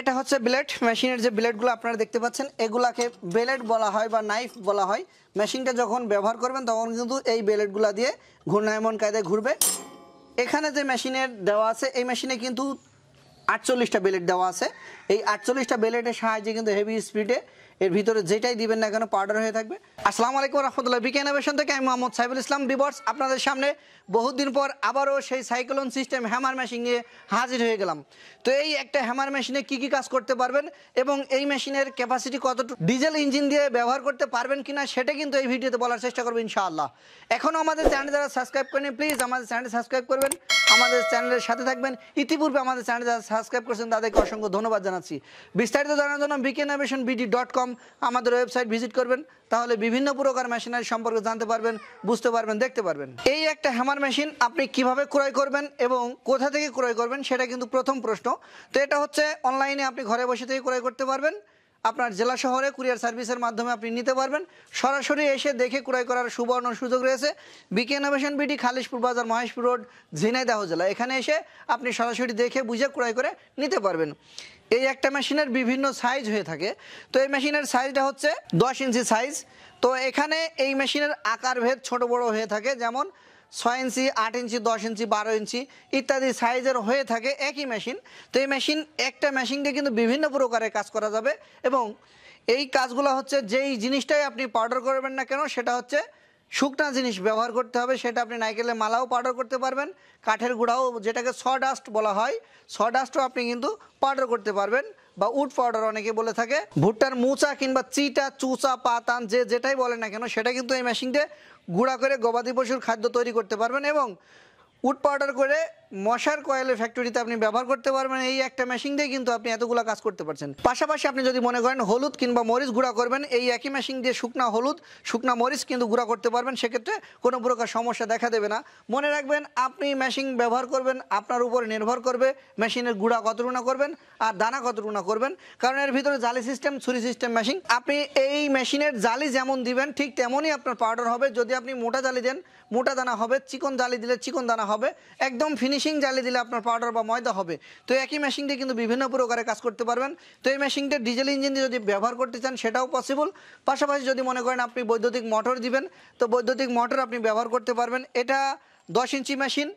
এটা হচ্ছে ব্লেড মেশিনের যে ব্লেডগুলো আপনারা দেখতে পাচ্ছেন এগুলাকে ব্লেড বলা হয় বা নাইফ বলা হয় মেশিনটা যখন ব্যবহার করবেন তখন কিন্তু এই ব্লেডগুলো দিয়ে ঘূর্ণায়মন কায়দায় ঘুরবে এখানে যে মেশিনের দেওয়া আছে এই মেশিনে কিন্তু আটচল্লিশটা বেলেট দেওয়া আছে এই আটচল্লিশটা বেলেটের সাহায্যে কিন্তু হেভি স্পিডে এর ভিতরে যেটাই দিবেন না কেন পাউডার হয়ে থাকবে আসসালামু আলাইকুম রহমতুল্লাহ বিকে ইনোভেশন থেকে আমি মোহাম্মদ সাইবুল ইসলাম বিবর্স আপনাদের সামনে বহুদিন পর আবারও সেই সাইক্লোন সিস্টেম হ্যামার মেশিন নিয়ে হাজির হয়ে গেলাম তো এই একটা হ্যামার মেশিনে কি কি কাজ করতে পারবেন এবং এই মেশিনের ক্যাপাসিটি কতটুকু ডিজেল ইঞ্জিন দিয়ে ব্যবহার করতে পারবেন কিনা সেটা কিন্তু এই ভিডিওতে বলার চেষ্টা করবো ইনশাআল্লাহ এখনও আমাদের চ্যানেল যারা সাবস্ক্রাইব করেনি প্লিজ আমাদের চ্যানেল সাবস্ক্রাইব করবেন আমাদের চ্যানেলের সাথে থাকবেন ইতিপূর্বে আমাদের চ্যানেল যারা সাবস্ক্রাইব করেছেন তাদেরকে অসংখ্য ধন্যবাদ জানাচ্ছি বিস্তারিত জানার জন্য BK innovation BD dot com আমাদের ওয়েবসাইট ভিজিট করবেন তাহলে বিভিন্ন প্রকার মেশিনারি সম্পর্কে জানতে পারবেন বুঝতে পারবেন দেখতে পারবেন এই একটা হ্যামার মেশিন আপনি কিভাবে ক্রয় করবেন এবং কোথা থেকে ক্রয় করবেন সেটা কিন্তু প্রথম প্রশ্ন তো এটা হচ্ছে অনলাইনে আপনি ঘরে বসে থেকে ক্রয় করতে পারবেন আপনার জেলা শহরে কুরিয়ার সার্ভিসের মাধ্যমে আপনি নিতে পারবেন সরাসরি এসে দেখে ক্রয় করার সুবর্ণ সুযোগ রয়েছে বিকে ইনোভেশন বিডি খালিশপুর বাজার মহেশপুর রোড ঝিনাইদাহ জেলা এখানে এসে আপনি সরাসরি দেখে বুঝে ক্রয় করে নিতে পারবেন এই একটা মেশিনের বিভিন্ন সাইজ হয়ে থাকে তো এই মেশিনের সাইজটা হচ্ছে দশ ইঞ্চি সাইজ তো এখানে এই মেশিনের আকার ভেদ ছোট বড় হয়ে থাকে যেমন ছয় ইঞ্চি আট ইঞ্চি দশ ইঞ্চি বারো ইঞ্চি ইত্যাদি সাইজের হয়ে থাকে একই মেশিন তো এই মেশিন একটা মেশিন দিয়ে কিন্তু বিভিন্ন প্রকারে কাজ করা যাবে এবং এই কাজগুলো হচ্ছে যেই জিনিসটাই আপনি পাউডার করবেন না কেন সেটা হচ্ছে শুকনা জিনিস ব্যবহার করতে হবে সেটা আপনি নাইকেলের মালাও পাউডার করতে পারবেন কাঠের গুঁড়াও যেটাকে স ডাস্ট বলা হয় স ডাস্টও আপনি কিন্তু পাউডার করতে পারবেন বা উড পাউডার অনেকে বলে থাকে ভুট্টার মুচা কিংবা চিটা চুচা পাতান যে যেটাই বলে না কেন সেটা কিন্তু এই মেশিনটা গুঁড়া করে গবাদি পশুর খাদ্য তৈরি করতে পারবেন এবং উড পাউডার করে মশার কয়েলের ফ্যাক্টরিতে আপনি ব্যবহার করতে পারবেন এই একটা মেশিন দিয়ে কিন্তু আপনি এতগুলো কাজ করতে পারছেন পাশাপাশি আপনি যদি মনে করেন হলুদ কিংবা মরিচ গুঁড়া করবেন এই একই মেশিন দিয়ে শুকনা হলুদ শুকনা মরিচ কিন্তু গুঁড়া করতে পারবেন সেক্ষেত্রে কোনো প্রকার সমস্যা দেখা দেবে না মনে রাখবেন আপনি মেশিন ব্যবহার করবেন আপনার উপর নির্ভর করবে মেশিনের গুঁড়া রুনা করবেন আর দানা রুনা করবেন কারণ এর ভিতরে জালি সিস্টেম ছুরি সিস্টেম মেশিন আপনি এই মেশিনের জালি যেমন দিবেন ঠিক তেমনই আপনার পাউডার হবে যদি আপনি মোটা জালি দেন মোটা দানা হবে চিকন জালি দিলে চিকন দানা হবে একদম ফিনিশ মেশিন জ্বালিয়ে দিলে আপনার পাউডার বা ময়দা হবে তো একই মেশিন দিয়ে কিন্তু বিভিন্ন প্রকারে কাজ করতে পারবেন তো এই মেশিনটা ডিজেল ইঞ্জিন যদি ব্যবহার করতে চান সেটাও পসিবল পাশাপাশি যদি মনে করেন আপনি বৈদ্যুতিক মোটর দিবেন তো বৈদ্যুতিক মোটর আপনি ব্যবহার করতে পারবেন এটা দশ ইঞ্চি মেশিন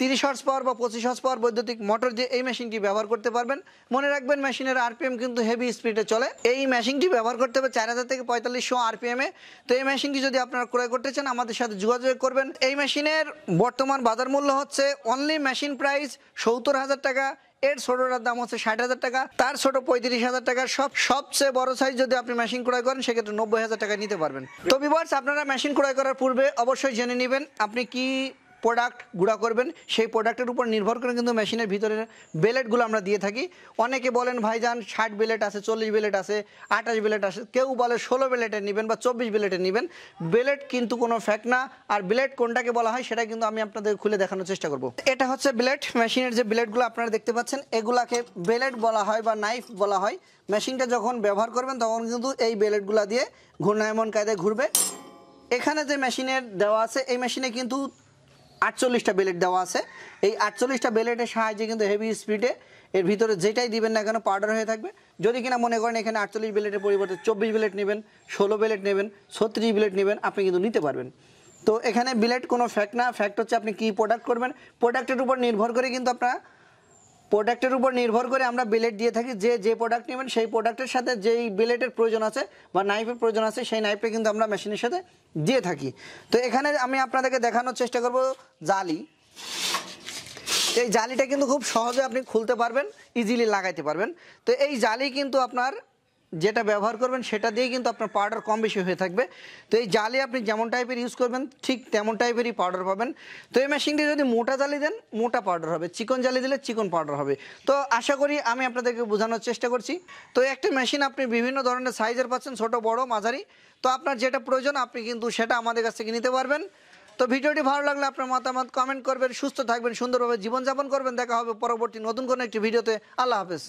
তিরিশ হর্স পাওয়ার বা পঁচিশ হর্স পাওয়ার বৈদ্যুতিক মোটর দিয়ে এই মেশিনটি ব্যবহার করতে পারবেন মনে রাখবেন মেশিনের আরপিএম কিন্তু হেভি স্পিডে চলে এই মেশিনটি ব্যবহার করতে হবে চার হাজার থেকে পঁয়তাল্লিশশো আরপিএমে তো এই মেশিনটি যদি আপনারা ক্রয় করতে চান আমাদের সাথে যোগাযোগ করবেন এই মেশিনের বর্তমান বাজার মূল্য হচ্ছে অনলি মেশিন প্রাইস সত্তর হাজার টাকা এর ছোটটার দাম হচ্ছে ষাট হাজার টাকা তার ছোট পঁয়ত্রিশ হাজার টাকার সব সবচেয়ে বড় সাইজ যদি আপনি মেশিন ক্রয় করেন সেক্ষেত্রে নব্বই হাজার টাকা নিতে পারবেন তো বিবার্স আপনারা মেশিন ক্রয় করার পূর্বে অবশ্যই জেনে নেবেন আপনি কি প্রোডাক্ট গুঁড়া করবেন সেই প্রোডাক্টের উপর নির্ভর করে কিন্তু মেশিনের ভিতরে বেলেটগুলো আমরা দিয়ে থাকি অনেকে বলেন ভাইজান ষাট বেলেট আছে চল্লিশ বেলেট আছে আঠাশ বেলেট আছে কেউ বলে ষোলো বেলেটে নেবেন বা চব্বিশ বেলেটে নেবেন বেলেট কিন্তু কোনো ফ্যাক্ট না আর বেলেট কোনটাকে বলা হয় সেটা কিন্তু আমি আপনাদের খুলে দেখানোর চেষ্টা করব এটা হচ্ছে বেলেট মেশিনের যে বেলেটগুলো আপনারা দেখতে পাচ্ছেন এগুলাকে বেলেট বলা হয় বা নাইফ বলা হয় মেশিনটা যখন ব্যবহার করবেন তখন কিন্তু এই বেলেটগুলো দিয়ে ঘূর্ণায়মন কায়দায় ঘুরবে এখানে যে মেশিনের দেওয়া আছে এই মেশিনে কিন্তু আটচল্লিশটা বেলেট দেওয়া আছে এই আটচল্লিশটা বেলেটের সাহায্যে কিন্তু হেভি স্পিডে এর ভিতরে যেটাই দিবেন না কেন পাউডার হয়ে থাকবে যদি কিনা মনে করেন এখানে আটচল্লিশ বেলেটের পরিবর্তে চব্বিশ বেলেট নেবেন ষোলো বেলেট নেবেন ছত্রিশ বেলেট নেবেন আপনি কিন্তু নিতে পারবেন তো এখানে বিলেট কোনো ফ্যাক্ট না ফ্যাক্ট হচ্ছে আপনি কী প্রোডাক্ট করবেন প্রোডাক্টের উপর নির্ভর করে কিন্তু আপনারা প্রোডাক্টের উপর নির্ভর করে আমরা বিলেট দিয়ে থাকি যে যে প্রোডাক্ট নেবেন সেই প্রোডাক্টের সাথে যেই বিলেটের প্রয়োজন আছে বা নাইফের প্রয়োজন আছে সেই নাইফে কিন্তু আমরা মেশিনের সাথে দিয়ে থাকি তো এখানে আমি আপনাদেরকে দেখানোর চেষ্টা করব জালি এই জালিটা কিন্তু খুব সহজে আপনি খুলতে পারবেন ইজিলি লাগাইতে পারবেন তো এই জালি কিন্তু আপনার যেটা ব্যবহার করবেন সেটা দিয়ে কিন্তু আপনার পাউডার কম বেশি হয়ে থাকবে তো এই জালে আপনি যেমন টাইপের ইউজ করবেন ঠিক তেমন টাইপেরই পাউডার পাবেন তো এই মেশিনটি যদি মোটা জালি দেন মোটা পাউডার হবে চিকন জালি দিলে চিকন পাউডার হবে তো আশা করি আমি আপনাদেরকে বোঝানোর চেষ্টা করছি তো একটা মেশিন আপনি বিভিন্ন ধরনের সাইজের পাচ্ছেন ছোট বড় মাঝারি তো আপনার যেটা প্রয়োজন আপনি কিন্তু সেটা আমাদের কাছ থেকে নিতে পারবেন তো ভিডিওটি ভালো লাগলে আপনার মতামত কমেন্ট করবেন সুস্থ থাকবেন সুন্দরভাবে জীবনযাপন করবেন দেখা হবে পরবর্তী নতুন কোনো একটি ভিডিওতে আল্লাহ হাফেজ